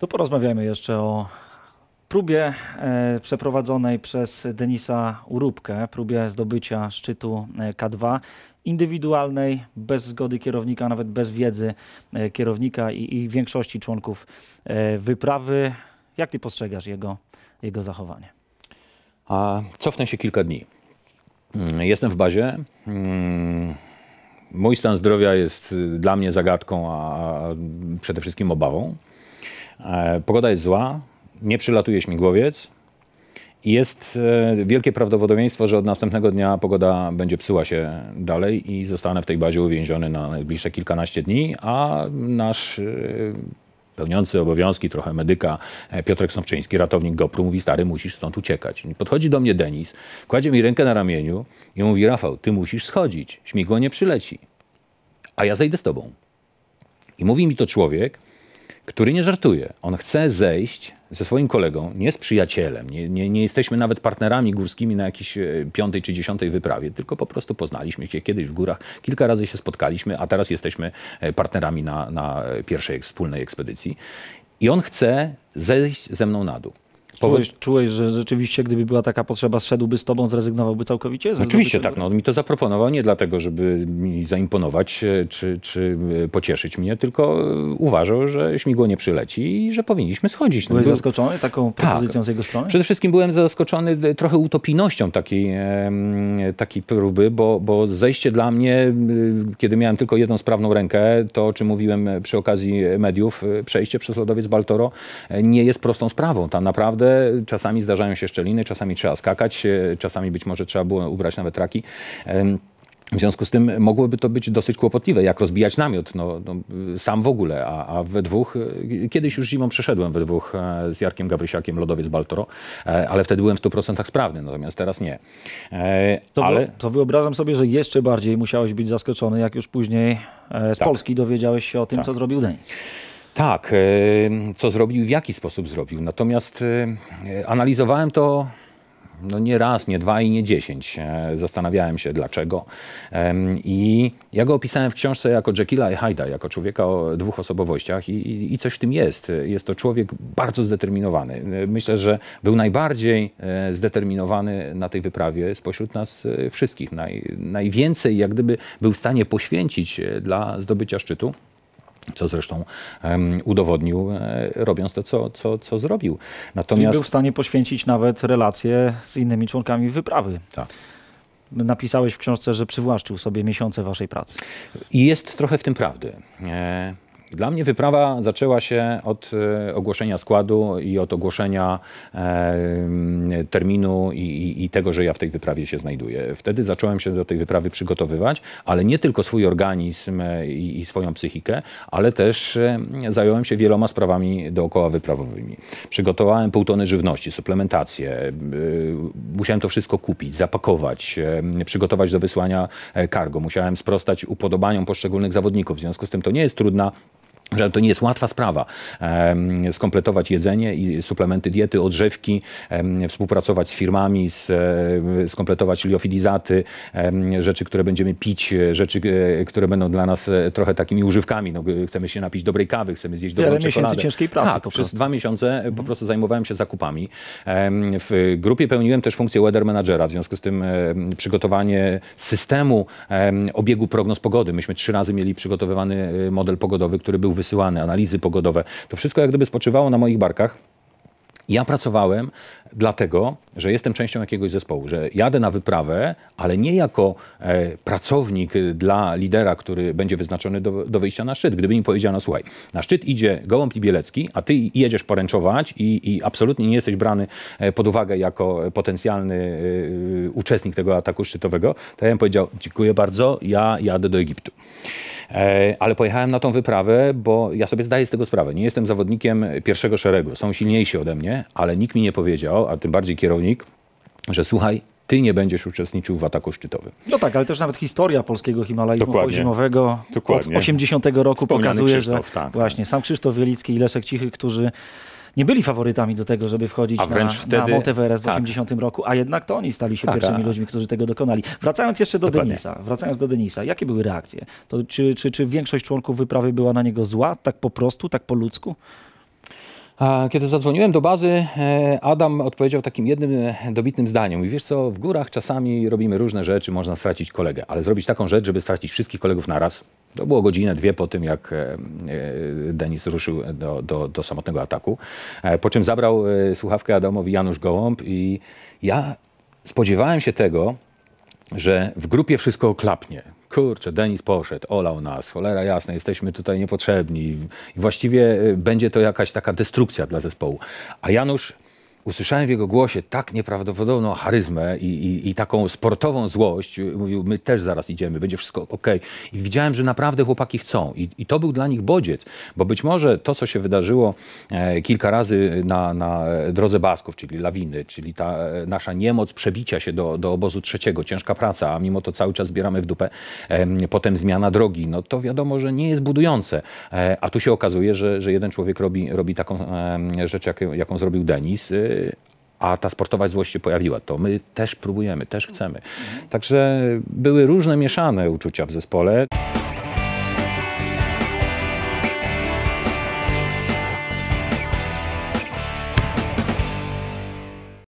to porozmawiamy jeszcze o próbie e, przeprowadzonej przez Denisa Urubkę, próbie zdobycia szczytu e, K2 indywidualnej, bez zgody kierownika, nawet bez wiedzy e, kierownika i, i większości członków wyprawy. Jak ty postrzegasz jego, jego zachowanie? A cofnę się kilka dni. Mm, jestem w bazie. Mm, mój stan zdrowia jest y, dla mnie zagadką, a przede wszystkim obawą. E, pogoda jest zła, nie przylatuje śmigłowiec i jest e, wielkie prawdopodobieństwo, że od następnego dnia pogoda będzie psuła się dalej i zostanę w tej bazie uwięziony na najbliższe kilkanaście dni, a nasz e, pełniący obowiązki trochę medyka Piotrek Sąwczyński, ratownik GoPro, mówi stary, musisz stąd uciekać. podchodzi do mnie Denis, kładzie mi rękę na ramieniu i mówi Rafał, ty musisz schodzić, śmigło nie przyleci, a ja zejdę z tobą. I mówi mi to człowiek, który nie żartuje. On chce zejść ze swoim kolegą, nie z przyjacielem, nie, nie, nie jesteśmy nawet partnerami górskimi na jakiejś e, piątej czy dziesiątej wyprawie, tylko po prostu poznaliśmy się kiedyś w górach, kilka razy się spotkaliśmy, a teraz jesteśmy e, partnerami na, na pierwszej wspólnej ekspedycji. I on chce zejść ze mną na dół. Czułeś, czułeś, że rzeczywiście, gdyby była taka potrzeba, zszedłby z tobą, zrezygnowałby całkowicie? Oczywiście tak. No, mi to zaproponował nie dlatego, żeby mi zaimponować e, czy, czy e, pocieszyć mnie, tylko e, uważał, że śmigło nie przyleci i że powinniśmy schodzić. No, Byłeś zaskoczony taką tak. propozycją tak. z jego strony? Przede wszystkim byłem zaskoczony trochę utopijnością takiej, takiej próby, bo, bo zejście dla mnie, kiedy miałem tylko jedną sprawną rękę, to o czym mówiłem przy okazji mediów, przejście przez lodowiec Baltoro nie jest prostą sprawą. Tam naprawdę czasami zdarzają się szczeliny, czasami trzeba skakać, e, czasami być może trzeba było ubrać nawet raki. W związku z tym mogłoby to być dosyć kłopotliwe, jak rozbijać namiot, no, no sam w ogóle, a, a, we dwóch, e, kiedyś już zimą przeszedłem we dwóch e, z Jarkiem Gawrysiakiem, lodowiec Baltoro, ale wtedy byłem w 100% sprawny, natomiast teraz nie. To, ale... to wyobrażam sobie, że jeszcze bardziej musiałeś być zaskoczony, jak już później z tak. Polski dowiedziałeś się o tym, tak. co zrobił Denis. Tak, e, co zrobił i w jaki sposób zrobił. Natomiast e, analizowałem to no nie raz, nie dwa i nie dziesięć. E, zastanawiałem się dlaczego. I ja go opisałem w książce jako Jekylla i Hyda, jako człowieka o dwóch osobowościach I, i, coś w tym jest. Jest to człowiek bardzo zdeterminowany. Myślę, że był najbardziej zdeterminowany na tej wyprawie spośród nas wszystkich. Naj, najwięcej jak gdyby był w stanie poświęcić dla zdobycia szczytu co zresztą um, udowodnił, e, robiąc to, co, co, co zrobił. Natomiast Czyli był w stanie poświęcić nawet relacje z innymi członkami wyprawy. Tak napisałeś w książce, że przywłaszczył sobie miesiące waszej pracy. I jest trochę w tym prawdy. E, dla mnie wyprawa zaczęła się od e, ogłoszenia składu i od ogłoszenia e, mm, terminu i, i, i, tego, że ja w tej wyprawie się znajduję. Wtedy zacząłem się do tej wyprawy przygotowywać, ale nie tylko swój organizm e, i, i swoją psychikę, ale też mm, zająłem się wieloma sprawami dookoła wyprawowymi. Przygotowałem pół tony żywności, suplementację, musiałem to wszystko kupić, zapakować, mm, przygotować do wysłania cargo, musiałem sprostać upodobaniom poszczególnych zawodników. W związku z tym to nie jest trudna że to nie jest łatwa sprawa skompletować jedzenie i suplementy diety, odżywki, współpracować z firmami, skompletować liofilizaty, rzeczy, które będziemy pić, e, rzeczy, e, które będą dla nas e, trochę takimi używkami. No, chcemy się napić dobrej kawy, chcemy zjeść dobrą Wiele czekoladę. miesięcy ciężkiej pracy. Tak, przez dwa miesiące mhm. po prostu zajmowałem się zakupami. W grupie pełniłem też funkcję weather managera, w związku z tym przygotowanie systemu obiegu prognoz pogody. Myśmy trzy razy mieli przygotowywany model pogodowy, który był wysyłane, analizy pogodowe. To wszystko jak gdyby spoczywało na moich barkach. Ja pracowałem dlatego, że jestem częścią jakiegoś zespołu, że jadę na wyprawę, ale nie jako e, pracownik y, dla lidera, który będzie wyznaczony do, do wyjścia na szczyt. Gdyby mi powiedziano, słuchaj, na szczyt idzie Gołąb i Bielecki, a ty jedziesz poręczować i, i absolutnie nie jesteś brany e, pod uwagę jako potencjalny e, e, uczestnik tego ataku szczytowego, to ja bym powiedział, dziękuję bardzo, ja jadę do Egiptu. E, ale pojechałem na tą wyprawę, bo ja sobie zdaję z tego sprawę. Nie jestem zawodnikiem pierwszego szeregu. Są silniejsi ode mnie, ale nikt mi nie powiedział, a tym bardziej kierownik, że słuchaj, ty nie będziesz uczestniczył w ataku szczytowym. No tak, ale też nawet historia polskiego Himalajzmu Dokładnie. pozimowego Dokładnie. od 80 roku Wspomniany pokazuje, Krzysztof, że tak, tak, właśnie tak. sam Krzysztof Wielicki i Leszek Cichy, którzy nie byli faworytami do tego, żeby wchodzić a wręcz na, wtedy... na w tak. 80 roku, a jednak to oni stali się tak, pierwszymi a... Tak. ludźmi, którzy tego dokonali. Wracając jeszcze do Dokładnie. Denisa, wracając do Denisa, jakie były reakcje? To czy, czy, czy większość członków wyprawy była na niego zła, tak po prostu, tak po ludzku? Kiedy zadzwoniłem do bazy, e, Adam odpowiedział takim jednym e, dobitnym zdaniem. I wiesz co, w górach czasami robimy różne rzeczy, można stracić kolegę, ale zrobić taką rzecz, żeby stracić wszystkich kolegów na raz. To było godzinę, dwie po tym, jak e, Denis ruszył do, do, do samotnego ataku. Po czym zabrał słuchawkę Adamowi Janusz Gołąb i ja spodziewałem się tego, że w grupie wszystko klapnie kurczę, Denis poszedł, olał nas, cholera jasna, jesteśmy tutaj niepotrzebni. I właściwie y, będzie to jakaś taka destrukcja dla zespołu. A Janusz usłyszałem w jego głosie tak nieprawdopodobną charyzmę i, i, i, taką sportową złość. Mówił, my też zaraz idziemy, będzie wszystko ok. I widziałem, że naprawdę chłopaki chcą. I, i to był dla nich bodziec, bo być może to, co się wydarzyło e, kilka razy na, na drodze Basków, czyli lawiny, czyli ta e, nasza niemoc przebicia się do, do obozu trzeciego, ciężka praca, a mimo to cały czas zbieramy w dupę, e, potem zmiana drogi, no to wiadomo, że nie jest budujące. E, a tu się okazuje, że, że jeden człowiek robi, robi taką rzecz, jaką zrobił Denis e, a ta sportowa złość się pojawiła. To my też próbujemy, też chcemy. Także były różne mieszane uczucia w zespole.